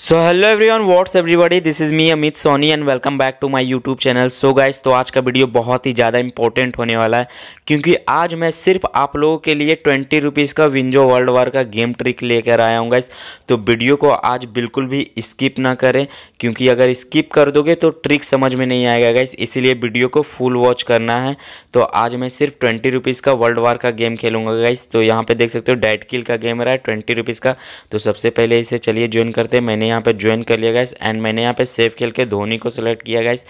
so hello everyone what's everybody this is me Amit Soni and welcome back to my YouTube channel so guys तो आज का video बहुत ही ज़्यादा important होने वाला है क्योंकि आज मैं सिर्फ आप लोगों के लिए ट्वेंटी रुपीज़ का विंजो वर्ल्ड वार का गेम ट्रिक लेकर आया हूँ गाइस तो वीडियो को आज बिल्कुल भी स्किप ना करें क्योंकि अगर स्किप कर दोगे तो ट्रिक समझ में नहीं आएगा गाइस इसीलिए वीडियो को फुल वॉच करना है तो आज मैं सिर्फ ट्वेंटी रुपीज़ का वर्ल्ड वार का गेम खेलूँगा गाइस तो यहाँ पर देख सकते हो डेड किल का गेम रहा है ट्वेंटी रुपीज़ का तो सबसे पहले इसे चलिए ज्वाइन करते हैं मैंने मैंने यहाँ पर ज्वाइन कर लिया गाइस एंड मैंने यहाँ पर सेव खेल के धोनी को सिलेक्ट किया गाइस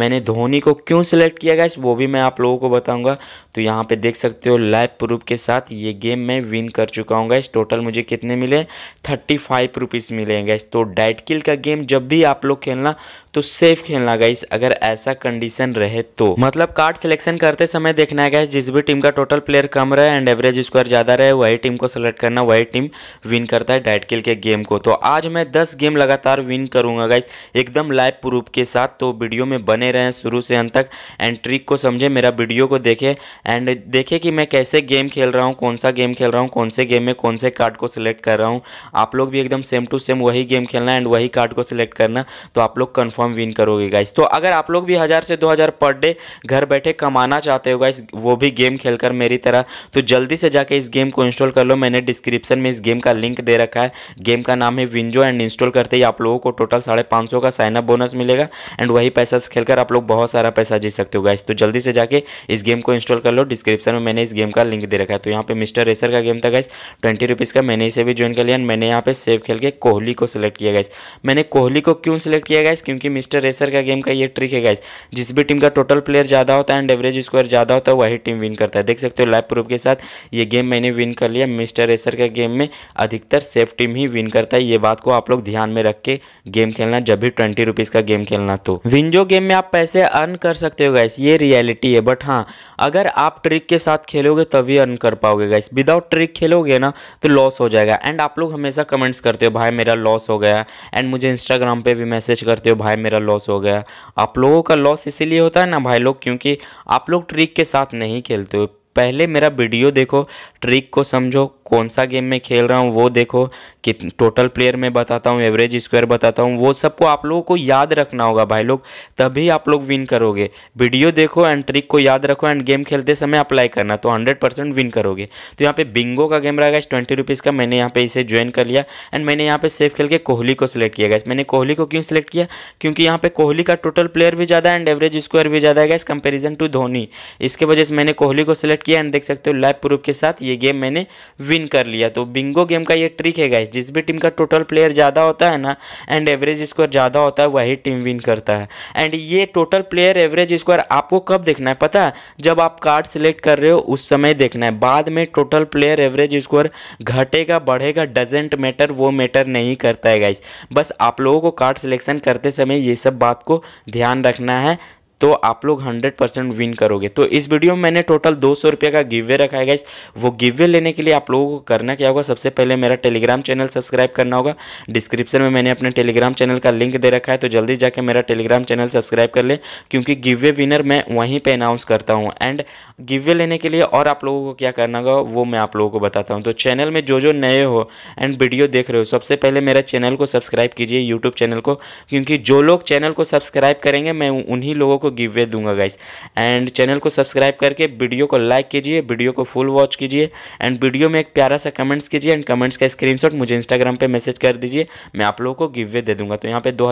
मैंने धोनी को क्यों सिलेक्ट किया गाइस वो भी मैं आप लोगों को बताऊंगा तो यहाँ पे देख सकते हो लाइव प्रूफ के साथ ये गेम मैं विन कर चुका हूँ गैस टोटल मुझे कितने मिले थर्टी फाइव रुपीज़ मिले गैस तो डाइट किल का गेम जब भी आप लोग खेलना तो सेफ खेलना गैस अगर ऐसा कंडीशन रहे तो मतलब कार्ड सिलेक्शन करते समय देखना है गैस जिस भी टीम का टोटल प्लेयर कम रहे एंड एवरेज स्कोर ज़्यादा रहे वही टीम को सेलेक्ट करना वही टीम विन करता है डाइट किल के गेम को तो आज मैं दस गेम लगातार विन करूंगा गाइस एकदम लाइव प्रूफ के साथ तो वीडियो में बने रहें शुरू से अंत तक एंड ट्रिक को समझे मेरा वीडियो को देखें एंड देखिए कि मैं कैसे गेम खेल रहा हूँ कौन सा गेम खेल रहा हूँ कौन से गेम में कौन से कार्ड को सिलेक्ट कर रहा हूँ आप लोग भी एकदम सेम टू सेम वही गेम खेलना एंड वही कार्ड को सिलेक्ट करना तो आप लोग कन्फर्म विन करोगे गाइस तो अगर आप लोग भी हज़ार से दो हज़ार पर डे घर बैठे कमाना चाहते हो गाइस वो भी गेम खेल मेरी तरह तो जल्दी से जाके इस गेम को इंस्टॉल कर लो मैंने डिस्क्रिप्शन में इस गेम का लिंक दे रखा है गेम का नाम है विंजो एंड इंस्टॉल करते ही आप लोगों को टोटल साढ़े पाँच सौ का साइनअप बोनस मिलेगा एंड वही पैसा खेलकर आप लोग बहुत सारा पैसा जीत सकते हो गाइस तो जल्दी से जाके इस गेम को इंस्टॉल कर लो लो डिस्क्रिप्शन में मैंने इस गेम का लिंक दे रखा है तो यहाँ पे मिस्टर रेसर का गेम था गाइस ट्वेंटी रुपीज़ का मैंने इसे भी ज्वाइन कर लिया मैंने यहाँ पे सेव खेल के कोहली को सिलेक्ट किया गाइस मैंने कोहली को क्यों सिलेक्ट किया गाइस क्योंकि मिस्टर रेसर का गेम का ये ट्रिक है गाइस जिस भी टीम का टोटल प्लेयर ज़्यादा होता है एंड एवरेज स्कोर ज़्यादा होता है वही टीम विन करता है देख सकते हो लाइव प्रूफ के साथ ये गेम मैंने विन कर लिया मिस्टर रेसर का गेम में अधिकतर सेफ टीम ही विन करता है ये बात को आप लोग ध्यान में रख के गेम खेलना जब भी ट्वेंटी रुपीज़ का गेम खेलना तो विंजो गेम में आप पैसे अर्न कर सकते हो गाइस ये रियलिटी है बट हाँ अगर आप ट्रिक के साथ खेलोगे तभी अर्न कर पाओगे गाइस विदाउट ट्रिक खेलोगे ना तो लॉस हो जाएगा एंड आप लोग हमेशा कमेंट्स करते हो भाई मेरा लॉस हो गया एंड मुझे इंस्टाग्राम पे भी मैसेज करते हो भाई मेरा लॉस हो गया आप लोगों का लॉस इसीलिए होता है ना भाई लोग क्योंकि आप लोग ट्रिक के साथ नहीं खेलते हो पहले मेरा वीडियो देखो ट्रिक को समझो कौन सा गेम में खेल रहा हूँ वो देखो कित टोटल प्लेयर में बताता हूँ एवरेज स्क्वायर बताता हूँ वो सबको आप लोगों को याद रखना होगा भाई लोग तभी आप लोग विन करोगे वीडियो देखो एंड ट्रिक को याद रखो एंड गेम खेलते समय अप्लाई करना तो हंड्रेड परसेंट विन करोगे तो यहाँ पे बिंगो का गेम रहेगा ट्वेंटी रुपीज़ का मैंने यहाँ पे इसे ज्वाइन कर लिया एंड मैंने यहाँ पे सेफ खेल के कोहली को सिलेक्ट किया गया मैंने कोहली को क्यों सिलेक्ट किया क्योंकि यहाँ पे कोहली का टोटल प्लेयर भी ज़्यादा एंड एवरेज स्क्वायर भी ज़्यादा है इस कंपेरिजन टू धोनी इसके वजह से मैंने कोहली को सिलेक्ट किया एंड देख सकते हो लाइव प्रूफ के साथ ये गेम मैंने विन कर लिया तो बिंगो गेम का ये ट्रिक है गाइस जिस भी टीम का टोटल प्लेयर ज़्यादा होता है ना एंड एवरेज स्कोर ज़्यादा होता है वही टीम विन करता है एंड ये टोटल प्लेयर एवरेज स्कोर आपको कब देखना है पता है जब आप कार्ड सेलेक्ट कर रहे हो उस समय देखना है बाद में टोटल प्लेयर एवरेज स्कोर घटेगा बढ़ेगा डजेंट मैटर वो मैटर नहीं करता है गाइस बस आप लोगों को कार्ड सिलेक्शन करते समय ये सब बात को ध्यान रखना है तो आप लोग 100 परसेंट विन करोगे तो इस वीडियो में मैंने टोटल दो सौ रुपये का गिवे रखा है गाइस वो गिवे लेने के लिए आप लोगों को करना क्या होगा सबसे पहले मेरा टेलीग्राम चैनल सब्सक्राइब करना होगा डिस्क्रिप्शन में मैंने अपने टेलीग्राम चैनल का लिंक दे रखा है तो जल्दी जाकर मेरा टेलीग्राम चैनल सब्सक्राइब कर ले क्योंकि गिवे विनर मैं वहीं पर अनाउंस करता हूँ एंड गिवे लेने के लिए और आप लोगों को क्या करना होगा वो मैं आप लोगों को बताता हूँ तो चैनल में जो जो नए हो एंड वीडियो देख रहे हो सबसे पहले मेरा चैनल को सब्सक्राइब कीजिए यूट्यूब चैनल को क्योंकि जो लोग चैनल को सब्सक्राइब करेंगे मैं उन्हीं लोगों को को गिव वे दूंगा गाइस एंड चैनल को सब्सक्राइब करके वीडियो को लाइक कीजिए वीडियो को फुल वॉच कीजिए एंड वीडियो में एक प्यारा सा कमेंट्स कीजिए एंड कमेंट्स का स्क्रीनशॉट मुझे इंस्टाग्राम पे मैसेज कर दीजिए मैं आप लोगों को गिव वे दे दूंगा तो यहाँ पे दो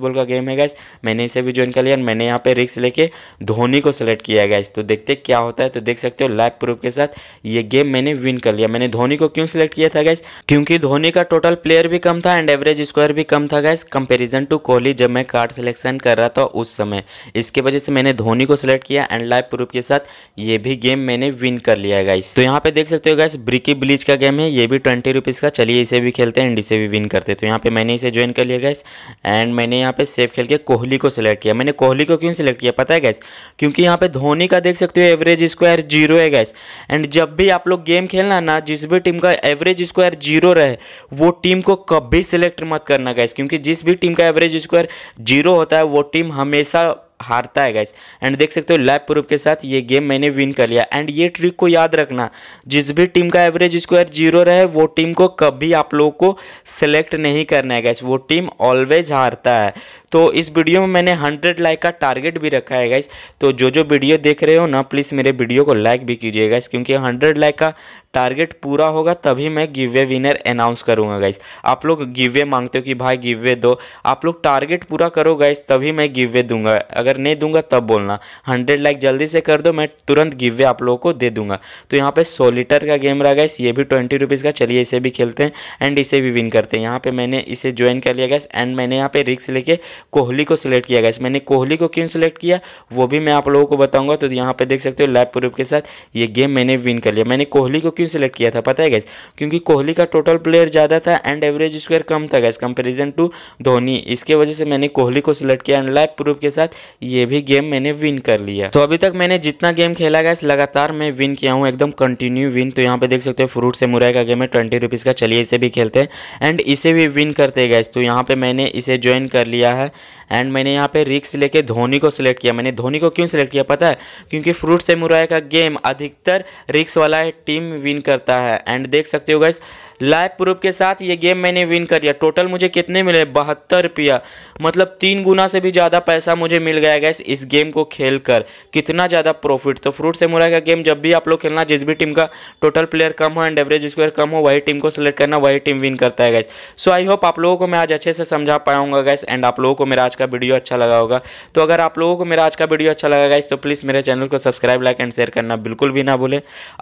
बोल का गेम है गाइस मैंने इसे भी ज्वाइन कर लिया एंड मैंने यहाँ पे रिक्स लेके धोनी को सिलेक्ट किया गया तो देखते क्या होता है तो देख सकते हो लाइव प्रूफ के साथ ये गेम मैंने विन कर लिया मैंने धोनी को क्यों सिलेक्ट किया था गाइस क्योंकि धोनी का टोटल प्लेयर भी कम था एंड एवरेज स्क्वायर भी कम था गाइस कंपेरिजन टू कोहली जब मैं कार्ड सिलेक्शन कर रहा था उस समय जिसके वजह से मैंने धोनी को सिलेक्ट किया एंड लाइव प्रूफ के साथ ये भी गेम मैंने विन कर लिया है गाइस तो यहाँ पे देख सकते हो गाइस ब्रिकी ब्लीच का गेम है ये भी ट्वेंटी रुपीज़ का चलिए इसे भी खेलते हैं एंड इसे भी विन करते तो यहाँ पे मैंने इसे ज्वाइन कर लिया गाइस एंड मैंने यहाँ पे सेफ खेल के कोहली को सिलेक्ट किया मैंने कोहली को क्यों सिलेक्ट किया पता है गैस क्योंकि यहाँ पे धोनी का देख सकते हो एवरेज स्क्वायर जीरो है गैस एंड जब भी आप लोग गेम खेलना ना जिस भी टीम का एवरेज स्क्वायर जीरो रहे वो टीम को कभी सिलेक्ट मत करना गैस क्योंकि जिस भी टीम का एवरेज स्क्वायर जीरो होता है वो टीम हमेशा हारता है गाइस एंड देख सकते हो लैब प्रूफ के साथ ये गेम मैंने विन कर लिया एंड ये ट्रिक को याद रखना जिस भी टीम का एवरेज स्क्वायर जीरो रहे वो टीम को कभी आप लोगों को सेलेक्ट नहीं करना है गाइस वो टीम ऑलवेज हारता है तो इस वीडियो में मैंने हंड्रेड लाइक का टारगेट भी रखा है गाइस तो जो जो वीडियो देख रहे हो ना प्लीज़ मेरे वीडियो को लाइक भी कीजिए गाइस क्योंकि हंड्रेड लाइक का टारगेट पूरा होगा तभी मैं गिवे विनर अनाउंस करूँगा गाइस आप लोग गिवे मांगते हो कि भाई गिवे दो आप लोग टारगेट पूरा करो गाइस तभी मैं गिवे दूंगा अगर नहीं दूंगा तब बोलना हंड्रेड लाइक जल्दी से कर दो मैं तुरंत गिवे आप लोगों को दे दूंगा तो यहाँ पे सोलिटर का गेम रहा गाइस ये भी ट्वेंटी रुपीज़ का चलिए इसे भी खेलते हैं एंड इसे भी विन करते हैं यहाँ पर मैंने इसे ज्वाइन कर लिया गैस एंड मैंने यहाँ पे रिक्स लेके कोहली को सिलेक्ट किया गैस मैंने कोहली को क्यों सिलेक्ट किया वो भी मैं आप लोगों को बताऊँगा तो यहाँ पे देख सकते हो लैब प्रूफ के साथ ये गेम मैंने विन कर लिया मैंने कोहली को क्यों क्यों सिलेक्ट किया था पता है गैस क्योंकि कोहली का टोटल प्लेयर ज़्यादा था एंड एवरेज स्क्वायर कम था गैस कंपेरिजन टू धोनी इसके वजह से मैंने कोहली को सिलेक्ट किया एंड लाइव प्रूफ के साथ ये भी गेम मैंने विन कर लिया तो अभी तक मैंने जितना गेम खेला गैस लगातार मैं विन किया हूँ एकदम कंटिन्यू विन तो यहाँ पे देख सकते हो फ्रूट से मुराई का गेम है ट्वेंटी रुपीज़ का चलिए इसे भी खेलते हैं एंड इसे भी विन करते हैं गैस तो यहाँ पे मैंने इसे ज्वाइन कर लिया है एंड मैंने यहाँ पे रिक्स लेके धोनी को सिलेक्ट किया मैंने धोनी को क्यों सिलेक्ट किया पता है क्योंकि फ्रूट से मुराई का गेम अधिकतर रिक्स वाला है टीम विन करता है एंड देख सकते हो गाइस लाइव प्रूफ के साथ ये गेम मैंने विन कर लिया टोटल मुझे कितने मिले बहत्तर रुपया मतलब तीन गुना से भी ज़्यादा पैसा मुझे मिल गया गैस इस गेम को खेल कर कितना ज़्यादा प्रॉफिट तो फ्रूट से मुरा का गेम जब भी आप लोग खेलना जिस भी टीम का टोटल प्लेयर कम हो एंड एवरेज स्क्वायर कम हो वही टीम को सिलेक्ट करना वही टीम विन करता है गैस सो आई होप आप लोगों को मैं आज अच्छे से समझा पाऊंगा गैस एंड आप लोगों को मेरा आज का वीडियो अच्छा लगा होगा तो अगर आप लोगों को मेरा आज का वीडियो अच्छा लगा गैस तो प्लीज़ मेरे चैनल को सब्सक्राइब लाइक एंड शेयर करना बिल्कुल भी ना भूलें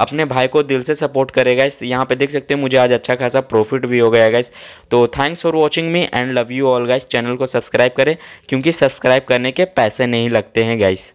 अपने भाई को दिल से सपोर्ट करेगा इस यहाँ पर देख सकते हैं मुझे आज अच्छा खासा प्रॉफिट भी हो गया गाइस तो thanks for watching me and love you all guys channel को सब्सक्राइब करें क्योंकि सब्सक्राइब करने के पैसे नहीं लगते हैं गाइस